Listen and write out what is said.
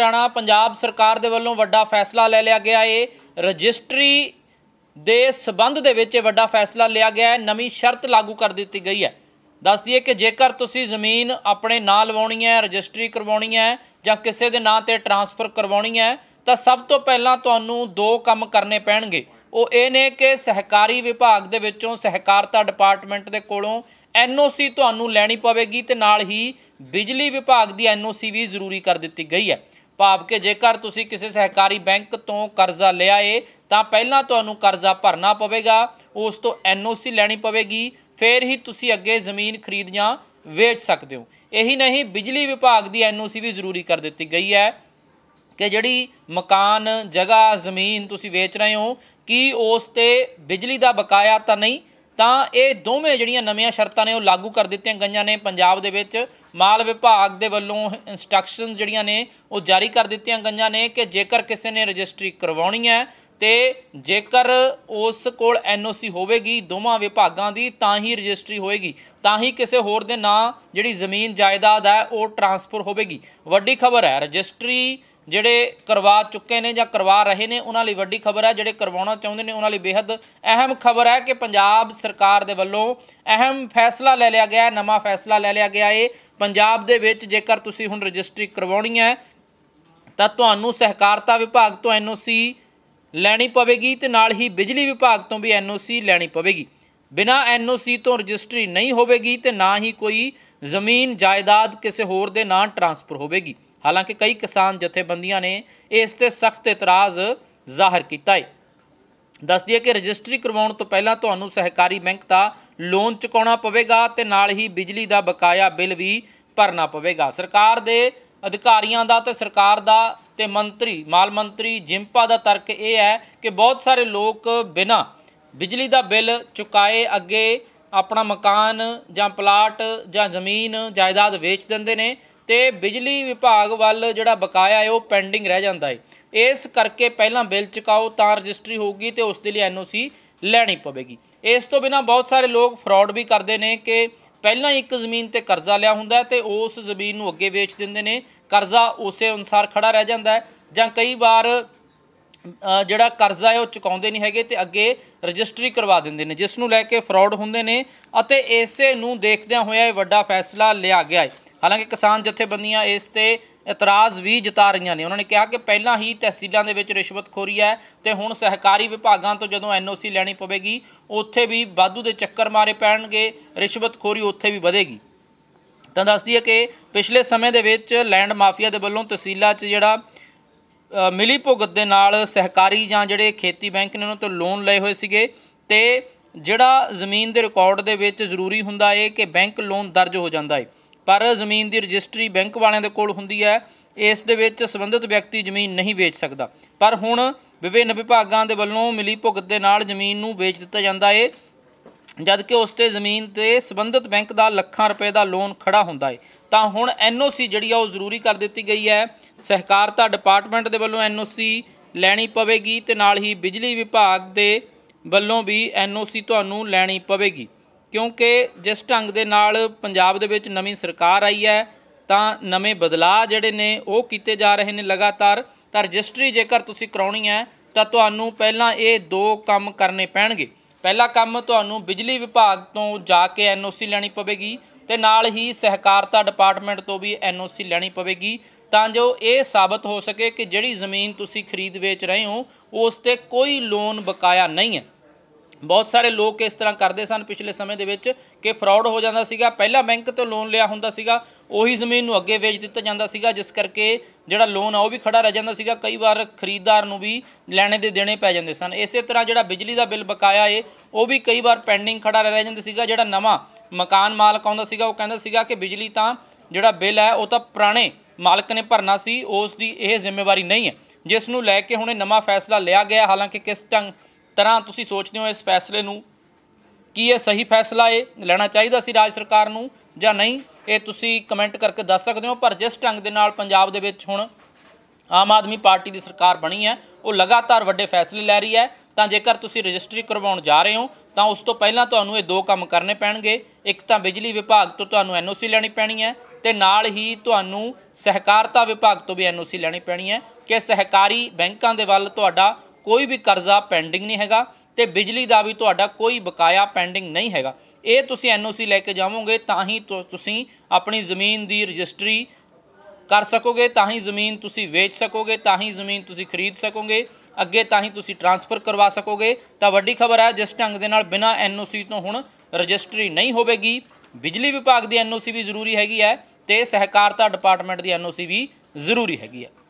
ਰਾਣਾ ਪੰਜਾਬ ਸਰਕਾਰ ਦੇ ਵੱਲੋਂ ਵੱਡਾ ਫੈਸਲਾ ਲੈ ਲਿਆ ਗਿਆ ਏ ਰਜਿਸਟਰੀ ਦੇ ਸਬੰਧ ਦੇ ਵਿੱਚ ਵੱਡਾ ਫੈਸਲਾ ਲਿਆ ਗਿਆ ਹੈ ਨਵੀਂ ਸ਼ਰਤ ਲਾਗੂ ਕਰ ਦਿੱਤੀ ਗਈ ਹੈ ਦੱਸ ਦਈਏ ਕਿ ਜੇਕਰ ਤੁਸੀਂ ਜ਼ਮੀਨ ਆਪਣੇ ਨਾਂ ਲਵਾਉਣੀ ਹੈ ਰਜਿਸਟਰੀ ਕਰਵਾਉਣੀ ਹੈ ਜਾਂ ਕਿਸੇ ਦੇ ਨਾਂ ਤੇ ਟ੍ਰਾਂਸਫਰ ਕਰਵਾਉਣੀ ਹੈ ਤਾਂ ਸਭ ਤੋਂ ਪਹਿਲਾਂ ਤੁਹਾਨੂੰ ਦੋ ਕੰਮ ਕਰਨੇ ਪੈਣਗੇ ਉਹ ਇਹ ਨੇ ਕਿ ਸਹਿਕਾਰੀ ਵਿਭਾਗ ਦੇ ਵਿੱਚੋਂ ਸਹਿਕਾਰਤਾ ਡਿਪਾਰਟਮੈਂਟ ਦੇ ਕੋਲੋਂ ਐਨਓਸੀ ਤੁਹਾਨੂੰ ਲੈਣੀ ਪਵੇਗੀ ਤੇ ਨਾਲ ਹੀ ਬਿਜਲੀ ਵਿਭਾਗ ਦੀ ਐਨਓਸੀ ਵੀ ਜ਼ਰੂਰੀ ਕਰ ਦਿੱਤੀ ਗਈ ਹੈ ਭਾਵ ਕਿ ਜੇਕਰ ਤੁਸੀਂ ਕਿਸੇ ਸਹਿਕਾਰੀ ਬੈਂਕ ਤੋਂ ਕਰਜ਼ਾ ਲਿਆ ਏ ਤਾਂ ਪਹਿਲਾਂ ਤੁਹਾਨੂੰ ਕਰਜ਼ਾ ਭਰਨਾ ਪਵੇਗਾ ਉਸ ਤੋਂ ਐਨਓਸੀ ਲੈਣੀ ਪਵੇਗੀ ਫਿਰ ਹੀ ਤੁਸੀਂ ਅੱਗੇ ਜ਼ਮੀਨ ਖਰੀਦ ਜਾਂ ਵੇਚ ਸਕਦੇ ਹੋ ਇਹੀ ਨਹੀਂ ਬਿਜਲੀ ਵਿਭਾਗ ਦੀ ਐਨਓਸੀ ਵੀ ਜ਼ਰੂਰੀ ਕਰ ਦਿੱਤੀ ਗਈ ਹੈ ਕਿ ਜਿਹੜੀ ਮਕਾਨ ਜਗ੍ਹਾ ਜ਼ਮੀਨ ਤੁਸੀਂ ਵੇਚ ਰਹੇ ਹੋ ਕੀ ਉਸ ਤੇ ਬਿਜਲੀ ਦਾ ਬਕਾਇਆ ਤਾਂ ਨਹੀਂ ਤਾਂ ਇਹ ਦੋਵੇਂ ਜਿਹੜੀਆਂ ਨਵੀਆਂ ਸ਼ਰਤਾਂ ਨੇ ਉਹ ਲਾਗੂ ਕਰ ਦਿੱਤੀਆਂ ਗਈਆਂ ਨੇ ਪੰਜਾਬ ਦੇ ਵਿੱਚ ਮਾਲ ਵਿਭਾਗ ਦੇ ਵੱਲੋਂ ਇਨਸਟਰਕਸ਼ਨ ਜਿਹੜੀਆਂ ਨੇ ਉਹ ਜਾਰੀ ਕਰ ਦਿੱਤੀਆਂ ਗਈਆਂ ਨੇ ਕਿ ਜੇਕਰ ਕਿਸੇ ਨੇ ਰਜਿਸਟਰੀ ਕਰਵਾਉਣੀ ਹੈ ਤੇ ਜੇਕਰ ਉਸ ਕੋਲ ਐਨਓਸੀ ਹੋਵੇਗੀ ਦੋਵਾਂ ਵਿਭਾਗਾਂ ਦੀ ਤਾਂ ਹੀ ਰਜਿਸਟਰੀ ਹੋਏਗੀ ਤਾਂ ਹੀ ਕਿਸੇ ਹੋਰ ਦੇ ਨਾਂ ਜਿਹੜੀ ਜ਼ਮੀਨ ਜਾਇਦਾਦ ਹੈ ਉਹ ਟ੍ਰਾਂਸਫਰ ਹੋਵੇਗੀ ਵੱਡੀ ਖਬਰ ਹੈ ਰਜਿਸਟਰੀ ਜਿਹੜੇ ਕਰਵਾ ਚੁੱਕੇ ਨੇ ਜਾਂ ਕਰਵਾ ਰਹੇ ਨੇ ਉਹਨਾਂ ਲਈ ਵੱਡੀ ਖਬਰ ਹੈ ਜਿਹੜੇ ਕਰਵਾਉਣਾ ਚਾਹੁੰਦੇ ਨੇ ਉਹਨਾਂ ਲਈ ਬੇहद ਅਹਿਮ ਖਬਰ ਹੈ ਕਿ ਪੰਜਾਬ ਸਰਕਾਰ ਦੇ ਵੱਲੋਂ ਅਹਿਮ ਫੈਸਲਾ ਲੈ ਲਿਆ ਗਿਆ ਹੈ ਨਵਾਂ ਫੈਸਲਾ ਲੈ ਲਿਆ ਗਿਆ ਹੈ ਪੰਜਾਬ ਦੇ ਵਿੱਚ ਜੇਕਰ ਤੁਸੀਂ ਹੁਣ ਰਜਿਸਟਰੀ ਕਰਵਾਉਣੀ ਹੈ ਤਾਂ ਤੁਹਾਨੂੰ ਸਹਿਕਾਰਤਾ ਵਿਭਾਗ ਤੋਂ ਐਨਓਸੀ ਲੈਣੀ ਪਵੇਗੀ ਤੇ ਨਾਲ ਹੀ ਬਿਜਲੀ ਵਿਭਾਗ ਤੋਂ ਵੀ ਐਨਓਸੀ ਲੈਣੀ ਪਵੇਗੀ ਬਿਨਾ ਐਨਓਸੀ ਤੋਂ ਰਜਿਸਟਰੀ ਨਹੀਂ ਹੋਵੇਗੀ ਤੇ ਨਾ ਹੀ ਕੋਈ ਜ਼ਮੀਨ ਜਾਇਦਾਦ ਕਿਸੇ ਹੋਰ ਦੇ ਨਾਂ ਟ੍ਰਾਂਸਫਰ ਹੋਵੇਗੀ ਹਾਲਾਂਕਿ ਕਈ ਕਿਸਾਨ ਜਥੇਬੰਦੀਆਂ ਨੇ ਇਸ ਤੇ ਸਖਤ ਇਤਰਾਜ਼ ਜ਼ਾਹਰ ਕੀਤਾ ਹੈ ਦੱਸ ਦਈਏ ਕਿ ਰਜਿਸਟਰੀ ਕਰਵਾਉਣ ਤੋਂ ਪਹਿਲਾਂ ਤੁਹਾਨੂੰ ਸਹਿਕਾਰੀ ਬੈਂਕ ਦਾ ਲੋਨ ਚੁਕਾਉਣਾ ਪਵੇਗਾ ਤੇ ਨਾਲ ਹੀ ਬਿਜਲੀ ਦਾ ਬਕਾਇਆ ਬਿੱਲ ਵੀ ਭਰਨਾ ਪਵੇਗਾ ਸਰਕਾਰ ਦੇ ਅਧਿਕਾਰੀਆਂ ਦਾ ਤੇ ਸਰਕਾਰ ਦਾ ਤੇ ਮੰਤਰੀ ਮਾਲ ਮੰਤਰੀ ਜਿੰਪਾ ਦਾ ਤਰਕ ਇਹ ਹੈ ਕਿ ਬਹੁਤ ਸਾਰੇ ਲੋਕ ਬਿਨਾ ਬਿਜਲੀ ਦਾ ਬਿੱਲ ਚੁਕਾਏ ਅੱਗੇ ਆਪਣਾ ਮਕਾਨ ਜਾਂ ਪਲਾਟ ਜਾਂ ਜ਼ਮੀਨ ਜਾਇਦਾਦ ਵੇਚ ਦਿੰਦੇ ਨੇ ਤੇ ਬਿਜਲੀ ਵਿਭਾਗ ਵੱਲ ਜਿਹੜਾ ਬਕਾਇਆ ਹੈ ਉਹ ਪੈਂਡਿੰਗ ਰਹਿ ਜਾਂਦਾ ਹੈ ਇਸ ਕਰਕੇ ਪਹਿਲਾਂ ਬਿੱਲ ਚੁਕਾਓ ਤਾਂ ਰਜਿਸਟਰੀ ਹੋਊਗੀ ਤੇ ਉਸ ਦੇ ਲਈ ਐਨਓਸੀ ਲੈਣੀ ਪਵੇਗੀ ਇਸ ਤੋਂ ਬਿਨਾ ਬਹੁਤ ਸਾਰੇ ਲੋਕ ਫਰਾਡ ਵੀ ਕਰਦੇ ਨੇ ਕਿ ਪਹਿਲਾਂ ਇੱਕ ਜ਼ਮੀਨ ਤੇ ਕਰਜ਼ਾ ਲਿਆ ਹੁੰਦਾ ਤੇ ਉਸ ਜ਼ਮੀਨ ਨੂੰ ਅੱਗੇ ਵੇਚ ਦਿੰਦੇ ਨੇ ਕਰਜ਼ਾ ਉਸੇ ਅਨੁਸਾਰ ਖੜਾ ਰਹਿ ਜਾਂਦਾ ਜਾਂ ਕਈ ਵਾਰ ਜਿਹੜਾ ਕਰਜ਼ਾ ਹੈ ਉਹ ਚੁਕਾਉਂਦੇ ਨਹੀਂ ਹੈਗੇ ਤੇ ਅੱਗੇ ਰਜਿਸਟਰੀ ਕਰਵਾ ਦਿੰਦੇ ਨੇ ਜਿਸ ਨੂੰ ਲੈ ਕੇ ਫਰਾਡ ਹੁੰਦੇ ਨੇ ਅਤੇ ਇਸੇ ਨੂੰ ਦੇਖਦਿਆਂ ਹੋਇਆ ਇਹ ਵੱਡਾ ਫੈਸਲਾ ਲਿਆ ਗਿਆ ਹੈ ਹਾਲਾਂਕਿ ਕਿਸਾਨ ਜਥੇਬੰਦੀਆਂ ਇਸ ਤੇ ਇਤਰਾਜ਼ ਵੀ ਜਤਾ ਰਹੀਆਂ ਨੇ ਉਹਨਾਂ ਨੇ ਕਿਹਾ ਕਿ ਪਹਿਲਾਂ ਹੀ ਤਹਿਸੀਲਾਂ ਦੇ ਵਿੱਚ ਰਿਸ਼ਵਤਖੋਰੀ ਹੈ ਤੇ ਹੁਣ ਸਹਿਕਾਰੀ ਵਿਭਾਗਾਂ ਤੋਂ ਜਦੋਂ ਐਨਓਸੀ ਲੈਣੀ ਪਵੇਗੀ ਉੱਥੇ ਵੀ ਬਾਦੂ ਦੇ ਚੱਕਰ ਮਾਰੇ ਪੈਣਗੇ ਰਿਸ਼ਵਤਖੋਰੀ ਉੱਥੇ ਵੀ ਵਧੇਗੀ ਤਾਂ ਦੱਸਦੀ ਹੈ ਕਿ ਪਿਛਲੇ ਸਮੇਂ ਦੇ ਵਿੱਚ ਲੈਂਡ ਮਾਫੀਆ ਦੇ ਵੱਲੋਂ ਤਹਿਸੀਲਾਂ 'ਚ ਜਿਹੜਾ ਮਿਲੀ ਭੁਗਤ ਦੇ ਨਾਲ ਸਹਿਕਾਰੀ ਜਾਂ ਜਿਹੜੇ ਖੇਤੀ ਬੈਂਕ ਨੇ ਉਹਨਾਂ ਤੋਂ ਲੋਨ ਲਏ ਹੋਏ ਸੀਗੇ ਤੇ ਜਿਹੜਾ ਜ਼ਮੀਨ ਦੇ ਰਿਕਾਰਡ ਦੇ ਵਿੱਚ ਜ਼ਰੂਰੀ ਹੁੰਦਾ ਏ ਕਿ ਬੈਂਕ ਲੋਨ ਦਰਜ ਹੋ ਜਾਂਦਾ ਏ ਪਰ ਜ਼ਮੀਨ ਦੀ ਰਜਿਸਟਰੀ ਬੈਂਕ ਵਾਲਿਆਂ ਦੇ ਕੋਲ ਹੁੰਦੀ ਹੈ ਇਸ ਦੇ ਵਿੱਚ ਸੰਬੰਧਿਤ ਵਿਅਕਤੀ ਜ਼ਮੀਨ ਨਹੀਂ ਵੇਚ ਸਕਦਾ ਪਰ ਹੁਣ ਵਿਭਿੰਨ ਵਿਭਾਗਾਂ ਦੇ ਵੱਲੋਂ ਮਿਲੀ ਭੁਗਤ ਦੇ ਨਾਲ ਜ਼ਮੀਨ ਨੂੰ ਵੇਚ ਦਿੱਤਾ ਜਾਂਦਾ ਹੈ ਜਦ ਕਿ ਉਸ ਤੇ ਜ਼ਮੀਨ ਤੇ ਸੰਬੰਧਿਤ ਬੈਂਕ ਦਾ ਲੱਖਾਂ ਰੁਪਏ ਦਾ ਲੋਨ ਖੜਾ ਹੁੰਦਾ ਹੈ ਤਾਂ ਹੁਣ ਐਨਓਸੀ ਜਿਹੜੀ ਆ ਉਹ ਜ਼ਰੂਰੀ ਕਰ ਦਿੱਤੀ ਗਈ ਹੈ ਸਹਿਕਾਰਤਾ ਡਿਪਾਰਟਮੈਂਟ ਦੇ ਵੱਲੋਂ ਐਨਓਸੀ ਲੈਣੀ ਪਵੇਗੀ ਤੇ ਨਾਲ ਹੀ ਬਿਜਲੀ ਵਿਭਾਗ ਦੇ ਵੱਲੋਂ ਵੀ ਐਨਓਸੀ ਤੁਹਾਨੂੰ ਲੈਣੀ ਪਵੇਗੀ ਕਿਉਂਕਿ ਜਿਸ ਢੰਗ ਦੇ ਨਾਲ ਪੰਜਾਬ ਦੇ ਵਿੱਚ ਨਵੀਂ ਸਰਕਾਰ ਆਈ ਹੈ ਤਾਂ ਨਵੇਂ ਬਦਲਾਅ ਜਿਹੜੇ ਨੇ ਉਹ ਕੀਤੇ ਜਾ ਰਹੇ ਨੇ ਲਗਾਤਾਰ ਤਾਂ ਰਜਿਸਟਰੀ ਜੇਕਰ ਤੁਸੀਂ ਕਰਾਉਣੀ ਹੈ ਤਾਂ ਤੁਹਾਨੂੰ ਪਹਿਲਾਂ ਇਹ ਦੋ ਕੰਮ ਕਰਨੇ ਪੈਣਗੇ ਪਹਿਲਾ ਕੰਮ ਤੁਹਾਨੂੰ ਬਿਜਲੀ ਵਿਭਾਗ ਤੋਂ ਜਾ ਕੇ ਐਨਓਸੀ ਲੈਣੀ ਪਵੇਗੀ ਤੇ ਨਾਲ ਹੀ ਸਹਿਕਾਰਤਾ ਡਿਪਾਰਟਮੈਂਟ ਤੋਂ ਵੀ ਐਨਓਸੀ ਲੈਣੀ ਪਵੇਗੀ ਤਾਂ ਜੋ ਇਹ ਸਾਬਤ ਹੋ ਸਕੇ ਕਿ ਜਿਹੜੀ ਜ਼ਮੀਨ ਤੁਸੀਂ ਖਰੀਦ ਵੇਚ ਰਹੇ ਹੋ ਉਸ ਤੇ ਕੋਈ ਲੋਨ ਬਕਾਇਆ ਨਹੀਂ ਹੈ ਬਹੁਤ ਸਾਰੇ ਲੋਕ ਇਸ ਤਰ੍ਹਾਂ ਕਰਦੇ ਸਨ ਪਿਛਲੇ ਸਮੇਂ ਦੇ ਵਿੱਚ ਕਿ ਫਰਾਡ ਹੋ ਜਾਂਦਾ ਸੀਗਾ ਪਹਿਲਾਂ ਬੈਂਕ ਤੋਂ ਲੋਨ ਲਿਆ ਹੁੰਦਾ ਸੀਗਾ ਉਹੀ ਜ਼ਮੀਨ ਨੂੰ ਅੱਗੇ ਵੇਚ ਦਿੱਤਾ ਜਾਂਦਾ ਸੀਗਾ ਜਿਸ ਕਰਕੇ ਜਿਹੜਾ ਲੋਨ ਆ ਉਹ ਵੀ ਖੜਾ ਰਹਿ ਜਾਂਦਾ ਸੀਗਾ ਕਈ ਵਾਰ ਖਰੀਦਦਾਰ ਨੂੰ ਵੀ ਲੈਣੇ ਦੇ ਦੇਣੇ ਪੈ ਜਾਂਦੇ ਸਨ ਇਸੇ ਤਰ੍ਹਾਂ ਜਿਹੜਾ ਬਿਜਲੀ ਦਾ ਬਿੱਲ ਬਕਾਇਆ ਏ ਉਹ ਵੀ ਕਈ ਵਾਰ ਪੈਂਡਿੰਗ ਖੜਾ ਰਹਿ ਜਾਂਦਾ ਸੀਗਾ ਜਿਹੜਾ ਨਵਾਂ ਮਕਾਨ ਮਾਲਕ ਆਉਂਦਾ ਸੀਗਾ ਉਹ ਕਹਿੰਦਾ ਸੀਗਾ ਕਿ ਬਿਜਲੀ ਤਾਂ ਜਿਹੜਾ ਬਿੱਲ ਹੈ ਉਹ ਤਾਂ ਪੁਰਾਣੇ ਮਾਲਕ ਨੇ ਭਰਨਾ ਸੀ ਉਸ ਦੀ ਇਹ ਜ਼ਿੰਮੇਵਾਰੀ ਨਹੀਂ ਹੈ ਜਿਸ ਨੂੰ ਲੈ ਕੇ ਹੁਣੇ ਨਵਾਂ ਫੈਸਲਾ ਲਿਆ ਗਿਆ ਹਾਲਾਂਕਿ ਕਿਸ ਤੰਗ ਤਰ੍ਹਾਂ ਤੁਸੀਂ ਸੋਚਦੇ ਹੋ ਇਸ ਫੈਸਲੇ ਨੂੰ ਕੀ ਇਹ ਸਹੀ ਫੈਸਲਾ ਹੈ ਲੈਣਾ ਚਾਹੀਦਾ ਸੀ ਰਾਜ ਸਰਕਾਰ ਨੂੰ ਜਾਂ ਨਹੀਂ ਇਹ ਤੁਸੀਂ ਕਮੈਂਟ ਕਰਕੇ ਦੱਸ ਸਕਦੇ ਹੋ ਪਰ ਜਿਸ ਢੰਗ ਦੇ ਨਾਲ ਪੰਜਾਬ ਦੇ ਵਿੱਚ ਹੁਣ ਆਮ ਆਦਮੀ ਪਾਰਟੀ ਦੀ ਸਰਕਾਰ ਬਣੀ ਹੈ ਉਹ ਲਗਾਤਾਰ ਵੱਡੇ ਫੈਸਲੇ ਲੈ ਰਹੀ ਹੈ ਤਾਂ ਜੇਕਰ ਤੁਸੀਂ ਰਜਿਸਟਰੀ ਕਰਵਾਉਣ ਜਾ ਰਹੇ ਹੋ ਤਾਂ ਉਸ ਤੋਂ ਪਹਿਲਾਂ ਤੁਹਾਨੂੰ ਇਹ ਦੋ ਕੰਮ ਕਰਨੇ ਪੈਣਗੇ ਇੱਕ ਤਾਂ ਬਿਜਲੀ ਵਿਭਾਗ ਤੋਂ ਤੁਹਾਨੂੰ ਐਨਓਸੀ ਲੈਣੀ ਪੈਣੀ ਹੈ ਤੇ ਨਾਲ ਹੀ ਤੁਹਾਨੂੰ ਸਹਿਕਾਰਤਾ ਵਿਭਾਗ ਤੋਂ ਵੀ ਐਨਓਸੀ ਲੈਣੀ ਪੈਣੀ ਹੈ ਕਿ ਸਹਿਕਾਰੀ ਬੈਂਕਾਂ ਦੇ ਵੱਲ ਤੁਹਾਡਾ ਕੋਈ ਵੀ ਕਰਜ਼ਾ ਪੈਂਡਿੰਗ ਨਹੀਂ ਹੈਗਾ ਤੇ ਬਿਜਲੀ ਦਾ ਵੀ ਤੁਹਾਡਾ ਕੋਈ ਬਕਾਇਆ ਪੈਂਡਿੰਗ ਨਹੀਂ ਹੈਗਾ ਇਹ ਤੁਸੀਂ ਐਨਓਸੀ ਲੈ ਕੇ ਜਾਵੋਗੇ ਤਾਂ ਹੀ ਤੁਸੀਂ ਆਪਣੀ ਜ਼ਮੀਨ ਦੀ ਰਜਿਸਟਰੀ ਕਰ ਸਕੋਗੇ ਤਾਂ ਹੀ ਜ਼ਮੀਨ ਤੁਸੀਂ ਵੇਚ ਸਕੋਗੇ ਤਾਂ ਹੀ ਜ਼ਮੀਨ ਤੁਸੀਂ ਖਰੀਦ ਸਕੋਗੇ ਅੱਗੇ ਤਾਂ ਹੀ ਤੁਸੀਂ ਟ੍ਰਾਂਸਫਰ ਕਰਵਾ ਸਕੋਗੇ ਤਾਂ ਵੱਡੀ ਖਬਰ ਹੈ ਜਿਸ ਢੰਗ ਦੇ ਨਾਲ ਬਿਨਾ ਐਨਓਸੀ ਤੋਂ ਹੁਣ ਰਜਿਸਟਰੀ ਨਹੀਂ ਹੋਵੇਗੀ ਬਿਜਲੀ ਵਿਭਾਗ ਦੀ ਐਨਓਸੀ ਵੀ ਜ਼ਰੂਰੀ ਹੈਗੀ ਹੈ ਤੇ ਸਹਿਕਾਰਤਾ ਡਿਪਾਰਟਮੈਂਟ ਦੀ ਐਨਓਸੀ ਵੀ ਜ਼ਰੂਰੀ ਹੈਗੀ ਹੈ